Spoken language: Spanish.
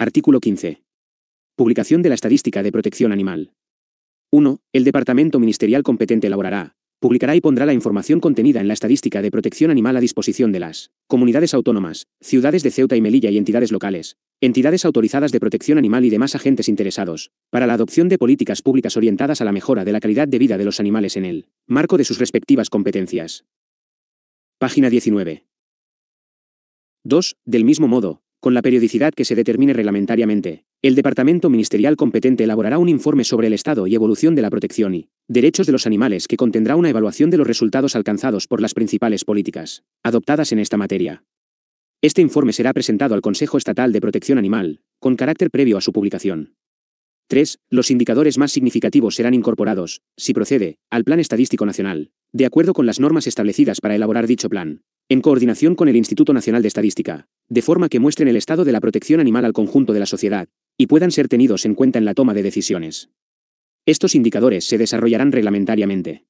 Artículo 15. Publicación de la Estadística de Protección Animal. 1. El Departamento Ministerial competente elaborará, publicará y pondrá la información contenida en la Estadística de Protección Animal a disposición de las comunidades autónomas, ciudades de Ceuta y Melilla y entidades locales, entidades autorizadas de protección animal y demás agentes interesados, para la adopción de políticas públicas orientadas a la mejora de la calidad de vida de los animales en el marco de sus respectivas competencias. Página 19. 2. Del mismo modo, con la periodicidad que se determine reglamentariamente, el departamento ministerial competente elaborará un informe sobre el estado y evolución de la protección y derechos de los animales que contendrá una evaluación de los resultados alcanzados por las principales políticas adoptadas en esta materia. Este informe será presentado al Consejo Estatal de Protección Animal, con carácter previo a su publicación. 3. Los indicadores más significativos serán incorporados, si procede, al Plan Estadístico Nacional, de acuerdo con las normas establecidas para elaborar dicho plan, en coordinación con el Instituto Nacional de Estadística, de forma que muestren el estado de la protección animal al conjunto de la sociedad, y puedan ser tenidos en cuenta en la toma de decisiones. Estos indicadores se desarrollarán reglamentariamente.